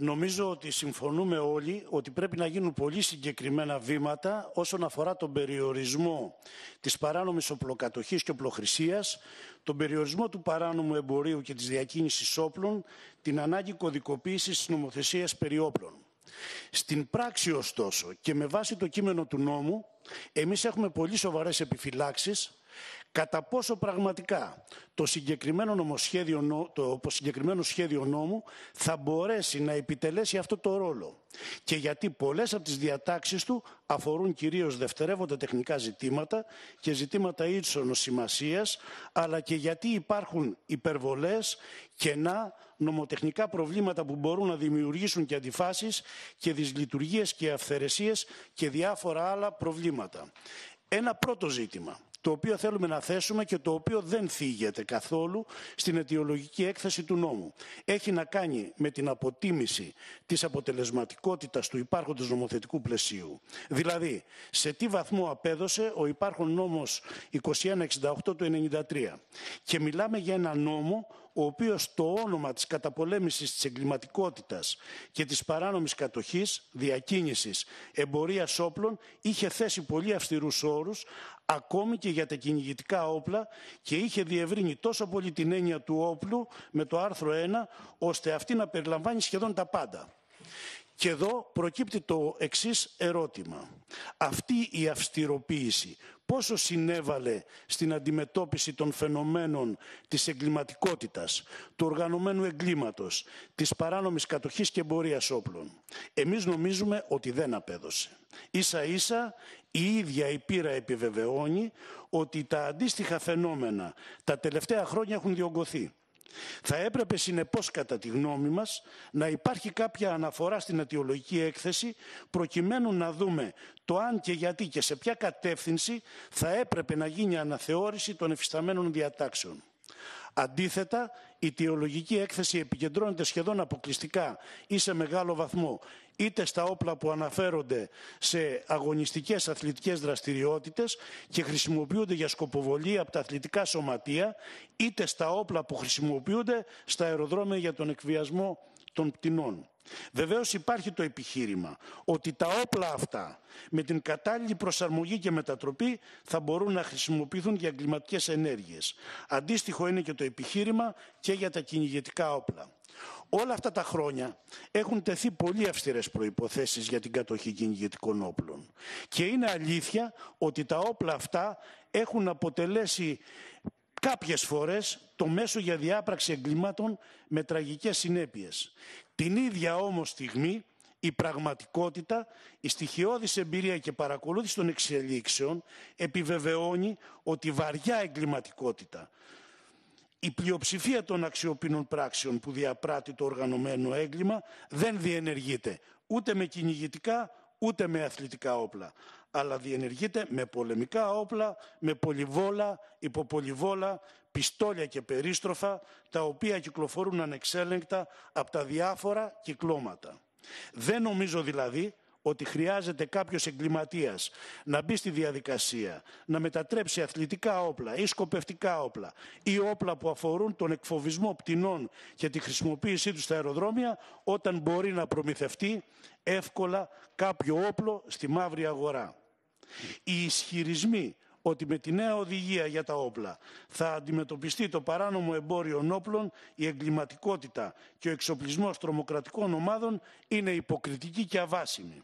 Νομίζω ότι συμφωνούμε όλοι ότι πρέπει να γίνουν πολύ συγκεκριμένα βήματα όσον αφορά τον περιορισμό της παράνομης οπλοκατοχής και οπλοχρησίας, τον περιορισμό του παράνομου εμπορίου και της διακίνησης όπλων, την ανάγκη κωδικοποίησης της νομοθεσίας περί όπλων. Στην πράξη, ωστόσο, και με βάση το κείμενο του νόμου, εμείς έχουμε πολύ σοβαρές επιφυλάξεις Κατά πόσο πραγματικά το συγκεκριμένο, νομοσχέδιο, το συγκεκριμένο σχέδιο νόμου θα μπορέσει να επιτελέσει αυτό το ρόλο. Και γιατί πολλές από τις διατάξεις του αφορούν κυρίως δευτερεύοντα τεχνικά ζητήματα και ζητήματα ίτσονος σημασίας, αλλά και γιατί υπάρχουν υπερβολές, κενά, νομοτεχνικά προβλήματα που μπορούν να δημιουργήσουν και αντιφάσεις και δυσλειτουργίες και αυθαιρεσίες και διάφορα άλλα προβλήματα. Ένα πρώτο ζήτημα το οποίο θέλουμε να θέσουμε και το οποίο δεν φύγεται καθόλου στην αιτιολογική έκθεση του νόμου. Έχει να κάνει με την αποτίμηση της αποτελεσματικότητας του υπάρχοντος νομοθετικού πλαισίου. Δηλαδή, σε τι βαθμό απέδωσε ο υπάρχον νόμος 2168 του 1993. Και μιλάμε για ένα νόμο ο οποίος το όνομα της καταπολέμησης της εγκληματικότητας και της παράνομης κατοχής, διακίνησης, εμπορίας όπλων, είχε θέσει πολύ αυστηρούς όρους, ακόμη και για τα κυνηγητικά όπλα και είχε διευρύνει τόσο πολύ την έννοια του όπλου με το άρθρο 1, ώστε αυτή να περιλαμβάνει σχεδόν τα πάντα. Και εδώ προκύπτει το εξής ερώτημα. Αυτή η αυστηροποίηση πόσο συνέβαλε στην αντιμετώπιση των φαινομένων της εγκληματικότητας, του οργανωμένου εγκλήματος, της παράνομης κατοχής και εμπορίας όπλων. Εμείς νομίζουμε ότι δεν απέδωσε. Ίσα ίσα η ίδια η πείρα επιβεβαιώνει ότι τα αντίστοιχα φαινόμενα τα τελευταία χρόνια έχουν διωγγωθεί. Θα έπρεπε συνεπώς κατά τη γνώμη μας να υπάρχει κάποια αναφορά στην αιτιολογική έκθεση προκειμένου να δούμε το αν και γιατί και σε ποια κατεύθυνση θα έπρεπε να γίνει αναθεώρηση των εφισταμένων διατάξεων. Αντίθετα, η αιτιολογική έκθεση επικεντρώνεται σχεδόν αποκλειστικά ή σε μεγάλο βαθμό είτε στα όπλα που αναφέρονται σε αγωνιστικές αθλητικές δραστηριότητες και χρησιμοποιούνται για σκοποβολή από τα αθλητικά σωματεία, είτε στα όπλα που χρησιμοποιούνται στα αεροδρόμια για τον εκβιασμό των πτηνών. Βεβαίως υπάρχει το επιχείρημα ότι τα όπλα αυτά με την κατάλληλη προσαρμογή και μετατροπή θα μπορούν να χρησιμοποιηθούν για εγκληματικές ενέργειες. Αντίστοιχο είναι και το επιχείρημα και για τα κυνηγετικά όπλα. Όλα αυτά τα χρόνια έχουν τεθεί πολύ αυστηρές προϋποθέσεις για την κατοχή κυνηγετικών όπλων. Και είναι αλήθεια ότι τα όπλα αυτά έχουν αποτελέσει κάποιες φορές το μέσο για διάπραξη εγκλημάτων με τραγικές συνέπειες. Την ίδια όμως στιγμή η πραγματικότητα, η στοιχειώδης εμπειρία και παρακολούθηση των εξελίξεων επιβεβαιώνει ότι βαριά εγκληματικότητα, η πλειοψηφία των αξιοπίνων πράξεων που διαπράττει το οργανωμένο έγκλημα δεν διενεργείται ούτε με κυνηγητικά ούτε με αθλητικά όπλα αλλά διενεργείται με πολεμικά όπλα, με πολυβόλα, υποπολιβόλα, πιστόλια και περίστροφα, τα οποία κυκλοφορούν ανεξέλεγκτα από τα διάφορα κυκλώματα. Δεν νομίζω δηλαδή ότι χρειάζεται κάποιος εγκληματίας να μπει στη διαδικασία, να μετατρέψει αθλητικά όπλα ή σκοπευτικά όπλα ή όπλα που αφορούν τον εκφοβισμό πτηνών και τη χρησιμοποίησή τους στα αεροδρόμια όταν μπορεί να προμηθευτεί εύκολα κάποιο όπλο στη μαύρη αγορά. Οι ισχυρισμοί ότι με τη νέα οδηγία για τα όπλα θα αντιμετωπιστεί το παράνομο εμπόριο όπλων, η εγκληματικότητα και ο εξοπλισμός τρομοκρατικών ομάδων είναι υποκριτική και αβάσιμη.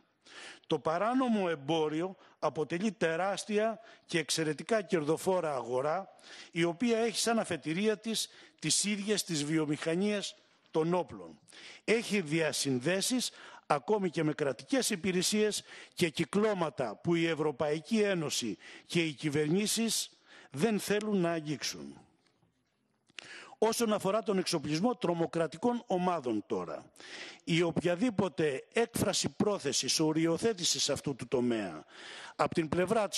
Το παράνομο εμπόριο αποτελεί τεράστια και εξαιρετικά κερδοφόρα αγορά, η οποία έχει σαν αφετηρία της τις ίδιες τις βιομηχανίες των όπλων. Έχει διασυνδέσεις ακόμη και με κρατικές υπηρεσίες και κυκλώματα που η Ευρωπαϊκή Ένωση και οι κυβερνήσεις δεν θέλουν να αγγίξουν. Όσον αφορά τον εξοπλισμό τρομοκρατικών ομάδων τώρα, η οποιαδήποτε έκφραση πρόθεσης, οριοθέτησης αυτού του τομέα, από την πλευρά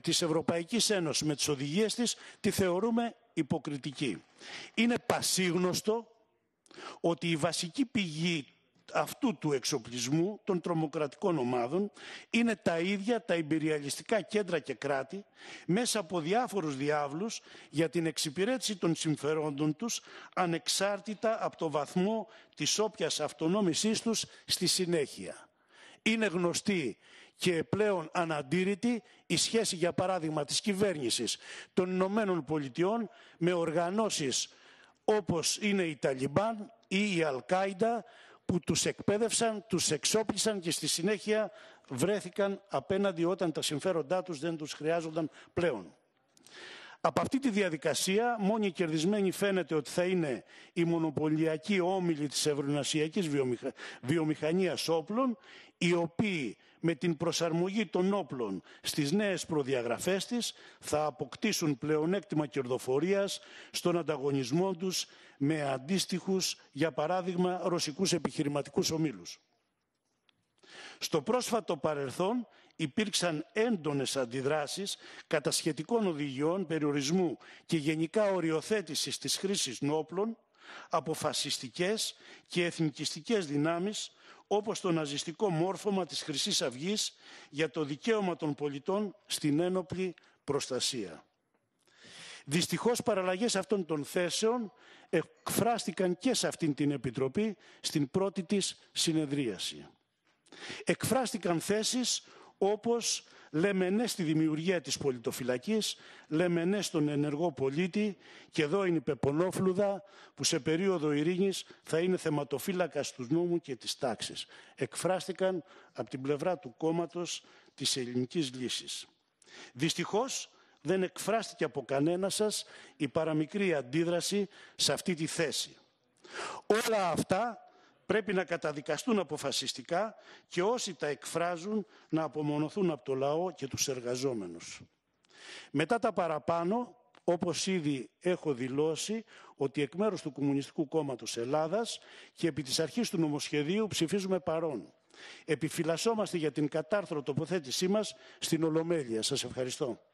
της Ευρωπαϊκής Ένωσης με τις οδηγίες της, τη θεωρούμε υποκριτική. Είναι πασίγνωστο ότι η βασική πηγή αυτού του εξοπλισμού των τρομοκρατικών ομάδων είναι τα ίδια τα υπεριαλιστικά κέντρα και κράτη μέσα από διάφορους διάβλους για την εξυπηρέτηση των συμφερόντων τους ανεξάρτητα από το βαθμό της όποιας αυτονόμησής τους στη συνέχεια. Είναι γνωστή και πλέον αναντήρητη η σχέση για παράδειγμα της κυβέρνησης των Ηνωμένων Πολιτειών με οργανώσεις όπως είναι οι Ταλιμπάν ή η Αλκάιντα που τους εκπαίδευσαν, τους εξόπλισαν και στη συνέχεια βρέθηκαν απέναντι όταν τα συμφέροντά τους δεν τους χρειάζονταν πλέον. Από αυτή τη διαδικασία μόνοι οι κερδισμένοι φαίνεται ότι θα είναι η μονοπωλιακή όμιλη της ευρωνασιακής βιομηχα... βιομηχανίας όπλων, οι οποίοι με την προσαρμογή των όπλων στις νέες προδιαγραφές της θα αποκτήσουν πλεονέκτημα κερδοφορίας στον ανταγωνισμό τους με αντίστοιχους, για παράδειγμα, ρωσικούς επιχειρηματικούς ομίλους. Στο πρόσφατο παρελθόν υπήρξαν έντονες αντιδράσεις κατά σχετικών οδηγιών περιορισμού και γενικά οριοθέτησης της χρήσης νόπλων από φασιστικές και εθνικιστικές δυνάμεις όπως το ναζιστικό μόρφωμα της χρυσής αυγής για το δικαίωμα των πολιτών στην ένοπλη προστασία. Δυστυχώς παραλλαγές αυτών των θέσεων εκφράστηκαν και σε αυτήν την Επιτροπή στην πρώτη της συνεδρίαση. Εκφράστηκαν θέσεις όπως λέμε ναι στη δημιουργία της πολιτοφυλακής, λέμε ναι στον ενεργό πολίτη και εδώ είναι η Πεπονόφλουδα που σε περίοδο ειρήνης θα είναι θεματοφύλακας του νόμου και της τάξης. Εκφράστηκαν από την πλευρά του κόμματος της ελληνικής λύσης. Δυστυχώς δεν εκφράστηκε από κανένα σας η παραμικρή αντίδραση σε αυτή τη θέση. Όλα αυτά πρέπει να καταδικαστούν αποφασιστικά και όσοι τα εκφράζουν να απομονωθούν από το λαό και τους εργαζόμενους. Μετά τα παραπάνω, όπως ήδη έχω δηλώσει, ότι εκ μέρους του Κομμουνιστικού Κόμματος Ελλάδας και επί της αρχής του νομοσχεδίου ψηφίζουμε παρόν. Επιφυλασσόμαστε για την κατάρθρο τοποθέτησή μας στην Ολομέλεια. Σας ευχαριστώ.